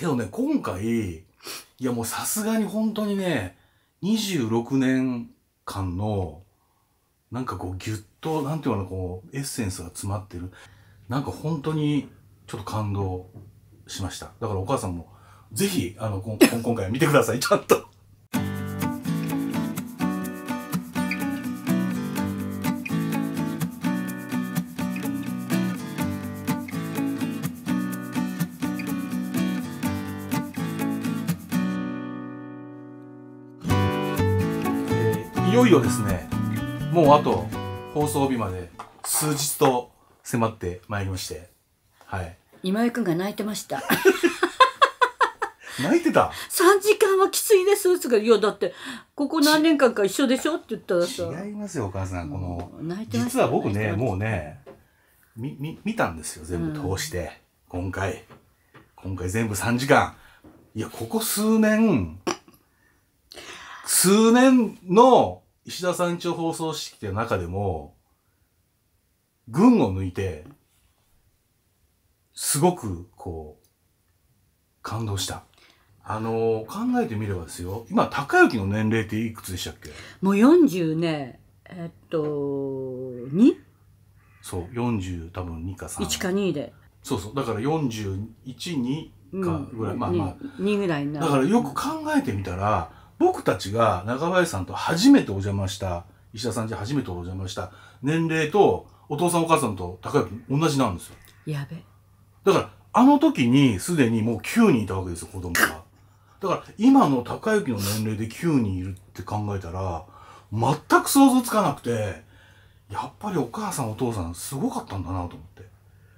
けどね、今回、いやもうさすがに本当にね、26年間の、なんかこうギュッと、なんていうのこう、エッセンスが詰まってる。なんか本当に、ちょっと感動しました。だからお母さんも、ぜひ、あの、こ今回見てください、ちゃんと。よですねもうあと放送日まで数日と迫ってまいりましてはい今井君が泣いてました 泣いてた3時間はきついです」つっいやだってここ何年間か一緒でしょ」って言ったらさ違いますよお母さんこの、実は僕ねもうねみみ見たんですよ全部通して、うん、今回今回全部3時間いやここ数年数年の石田さん一応放送してきた中でも、群を抜いて、すごく、こう、感動した。あのー、考えてみればですよ、今、高之の年齢っていくつでしたっけもう40ね、えっと、2? そう、40多分2か3。1か2で。そうそう、だから41、2かぐらい、うん、まあまあ。2ぐらいになる。だからよく考えてみたら、僕たちが中林さんと初めてお邪魔した、石田さんじゃ初めてお邪魔した年齢と、お父さんお母さんと高之同じなんですよ。やべ。だから、あの時にすでにもう9人いたわけですよ、子供が。だから、今の高之の年齢で9人いるって考えたら、全く想像つかなくて、やっぱりお母さんお父さんすごかったんだなと思って、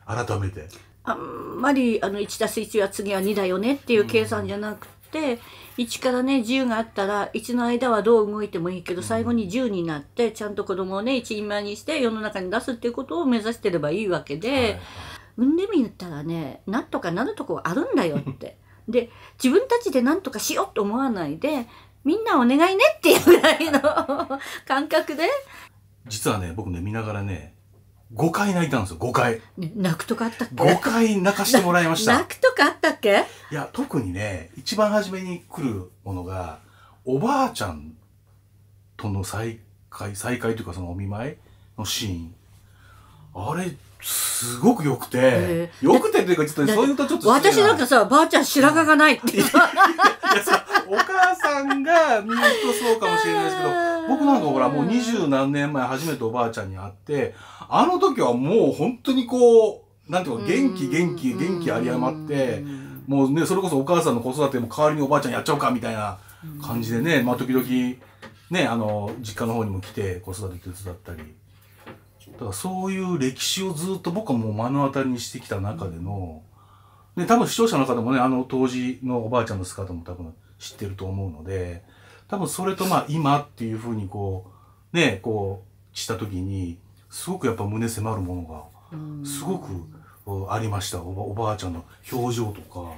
改めて。あんまりあの1たす1は次は2だよねっていう計算じゃなくって1からね10があったら1の間はどう動いてもいいけど最後に10になってちゃんと子供をね一人前にして世の中に出すっていうことを目指してればいいわけで、はい産んでみたらねなんとかなるとこあるんだよって。で自分たちでなんとかしようと思わないでみんなお願いねっていうぐらいの 感覚で実はね僕ね見ながらね5回泣いたんですよ、5回。泣くとかあったっけ ?5 回泣かしてもらいました。泣くとかあったっけいや、特にね、一番初めに来るものが、おばあちゃんとの再会、再会というかそのお見舞いのシーン。あれ、すごく良くて、えー、良くてというか、ちょっと、そういうとちょっと私なんかさ、ばあちゃん白髪がないって。いやさ、お母さんが見るとそうかもしれないですけど、僕なんかほらもう二十何年前初めておばあちゃんに会ってあの時はもう本当にこうなんていうか元気元気元気あり余ってもうねそれこそお母さんの子育ても代わりにおばあちゃんやっちゃおうかみたいな感じでねまあ時々ねあの実家の方にも来て子育て手伝ったりだからそういう歴史をずっと僕はもう目の当たりにしてきた中での。で、多分視聴者の方もね、あの当時のおばあちゃんの姿も多分知ってると思うので、多分それとまあ今っていうふうにこうねこうした時にすごくやっぱ胸迫るものがすごくありましたおばあちゃんの表情とか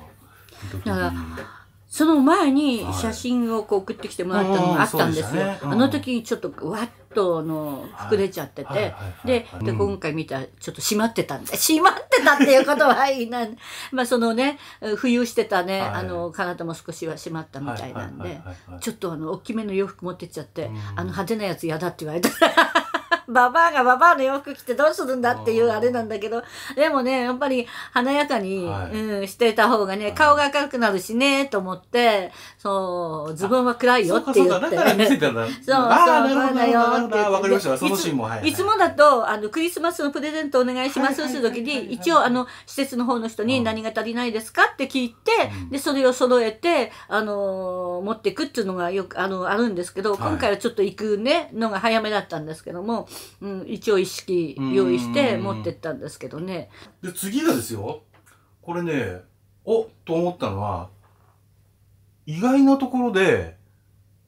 その前に写真をこう送ってきてもらったのがあったんですよ、はいねうん、あの時にちょっとわっとの膨れちゃってて、でで今回見たらちょっと閉まってたんで 閉まってたっていうことはいいな まあそのね浮遊してたね、あの体も少しは閉まったみたいなんでちょっとあの大きめの洋服持ってっちゃって、あの派手なやつ嫌だって言われたら。ババアがババアの洋服着てどうするんだっていうあれなんだけどでもねやっぱり華やかに、はい、うん、してた方がね顔が赤くなるしねと思ってそう自分は暗いよって言ってそう見せたんだ そうそうバだよわかりましたそのシーンも、はいはい、いつもだとあのクリスマスのプレゼントお願いしますする時に一応あの施設の方の人に何が足りないですかって聞いて、うん、でそれを揃えてあの持っていくっていうのがよくあのあるんですけど、今回はちょっと行くねのが早めだったんですけどもうん、一応意識用意して持ってったんですけどね。で次がですよこれねおっと思ったのは意外なところで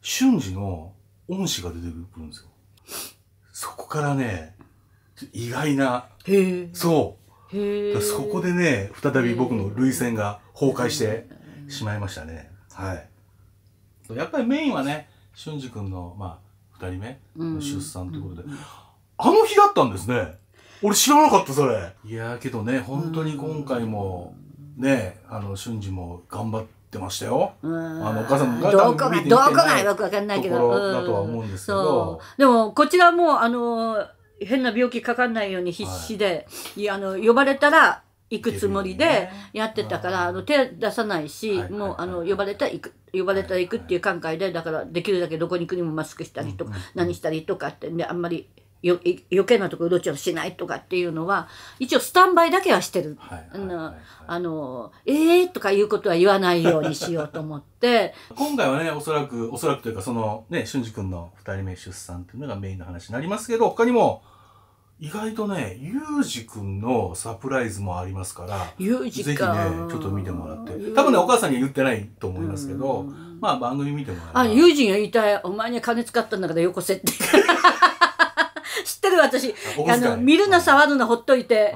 瞬時の恩師が出てくるんですよ。そこからね意外なそうそこでね再び僕の涙腺が崩壊してしまいましたね。はいやっぱりメインはね俊二君の、まあ、二人目の出産ということで、あの日だったんですね俺知らなかったそれいやけどね本当に今回もねあの瞬時も頑張ってましたよあのお母さんもどこがどこがよくわかんないけどだとは思うんですけどでもこちらもあの変な病気かかんないように必死で、はい、いやあの呼ばれたら行くつもりでやってたから、あの手出さないし、もうあの呼ばれた行く呼ばれたら行くっていう感慨でだからできるだけどこに行くにもマスクしたりとか、何したりとかってんであんまりよ余計なところうろちょろしないとかっていうのは一応スタンバイだけはしてる、あの「ええー」とかいうことは言わないようにしようと思って 今回はねおそらくおそらくというかそのね俊二君の2人目出産っていうのがメインの話になりますけど他にも。意外とね、ゆうじくんのサプライズもありますから、ゆうじぜひね、ちょっと見てもらって。多分ね、お母さんに言ってないと思いますけど、まあ番組見てもらって。あ、ゆうじが言いたい。お前に金使ったんだからよこせって。知ってる私、あの、見るな触るなほっといて、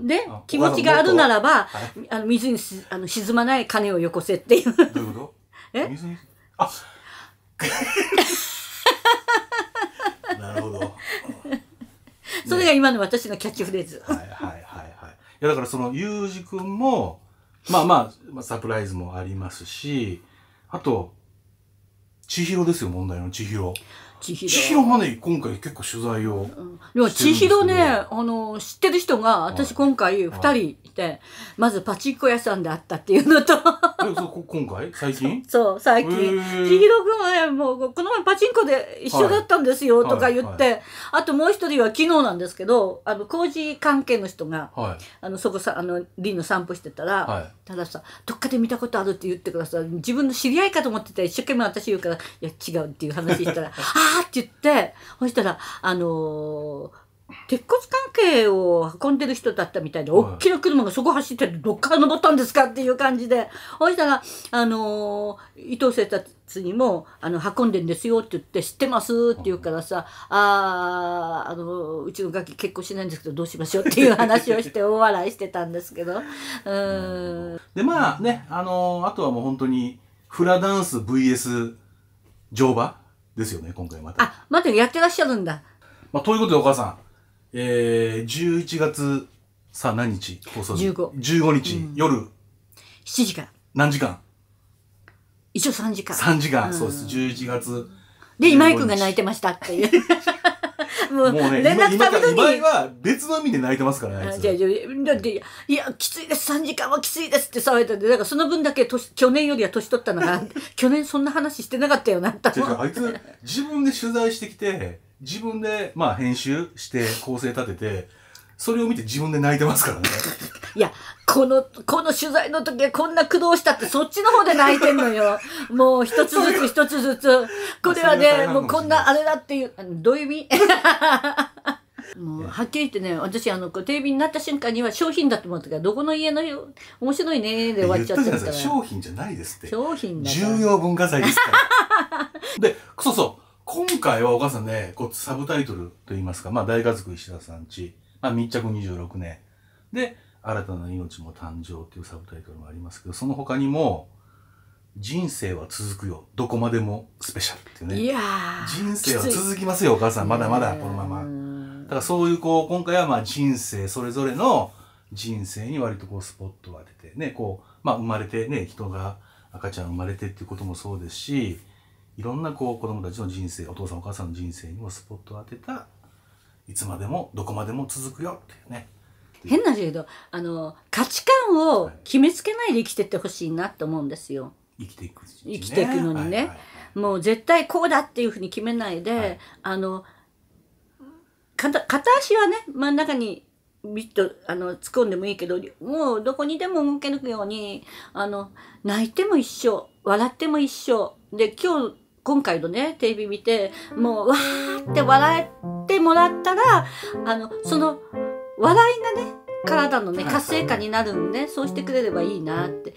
で、気持ちがあるならば、あの、水にあの沈まない金をよこせっていう。どういうこと え水に あなるほど。それが今の私のキャッチフレーズ。はいはいはいはい。いやだからそのユージ君も、まあまあ、サプライズもありますし、あと、千尋ですよ、問題の千尋。千尋まで今回結構取材を、でも千尋ねあの知ってる人が私今回二人いて、はい、まずパチンコ屋さんであったっていうのと今回最近そう最近千尋君はねもうこの前パチンコで一緒だったんですよとか言って、あともう一人は昨日なんですけどあの工事関係の人が、あのそこさあの林の散歩してたら、たださどっかで見たことあるって言ってください自分の知り合いかと思ってて一生懸命私言うから「いや違う」っていう話したら「ああ」って言ってそしたらあの鉄骨関係を運んでる人だったみたいで、大きな車がそこ走ってどっから登ったんですかっていう感じでそしたら、あのー、伊藤生たちにもあの運んでんですよって言って知ってますって言うからさ、あああのうちのガキ結婚しないんですけどどうしましょうっていう話をして大笑いしてたんですけど うんでまあね、あのー、あとはもう本当にフラダンス VS 乗馬ですよね今回またあまたやってらっしゃるんだ、まあ、ということでお母さんえー、11月、さあ何日放送日 ?15。15日、うん夜7時から。何時間一応3時間。?3 時間、そうです。11月。で、今井くんが泣いてましたっていう。もう、もうね、連絡今ため今井は別の意味で泣いてますからね。いじゃじゃだって、いや、きついです、3時間はきついですって騒いだんで、だからその分だけ年、去年よりは年取ったのが、去年そんな話してなかったよな、多分。あいつ自分で取材してきて自分で、まあ、編集して構成立ててそれを見て自分で泣いてますからね。いや、この、この取材の時はこんな苦労したって、そっちの方で泣いてんのよ。もう一つずつ一つずつ。これはね、もうこんなあれだっていう、どういう意味 もうはっきり言ってね私あのテレビになった瞬間には商品だと思ったからどこの家の面白いねで終わっちゃってから商品じゃないですって商品だ重要文化財ですからでそうそう今回はお母さんね、こうサブタイトルといいますか、まあ、大家族石田さんち、まあ、密着26年。で、新たな命も誕生っていうサブタイトルもありますけど、その他にも、人生は続くよ。どこまでもスペシャルっていうね。いや人生は続きますよ、お母さん。まだまだ、このまま。だからそういうこう、今回はまあ人生、それぞれの人生に割とこうスポットを当てて、ね、こう、まあ生まれてね、人が赤ちゃん生まれてっていうこともそうですし、いろんなこう子供たちの人生お父さんお母さんの人生にもスポットを当てたいつまでもどこまでも続くよっていうね変なんでけどあの価値観を決めつけないで生きてってほしいなと思うんですよ。生きていく、ね、生きていくのにね、はいはいはい、もう絶対こうだっていうふうに決めないで、はい、あの片足はね真ん中にビッとあの突っ込んでもいいけどもうどこにでも動け抜くようにあの泣いても一緒笑っても一緒で今日今回のね、テレビ見て、もう、わーって笑ってもらったら、あの、その、笑いがね、体のね、活性化になるんで、そうしてくれればいいなって。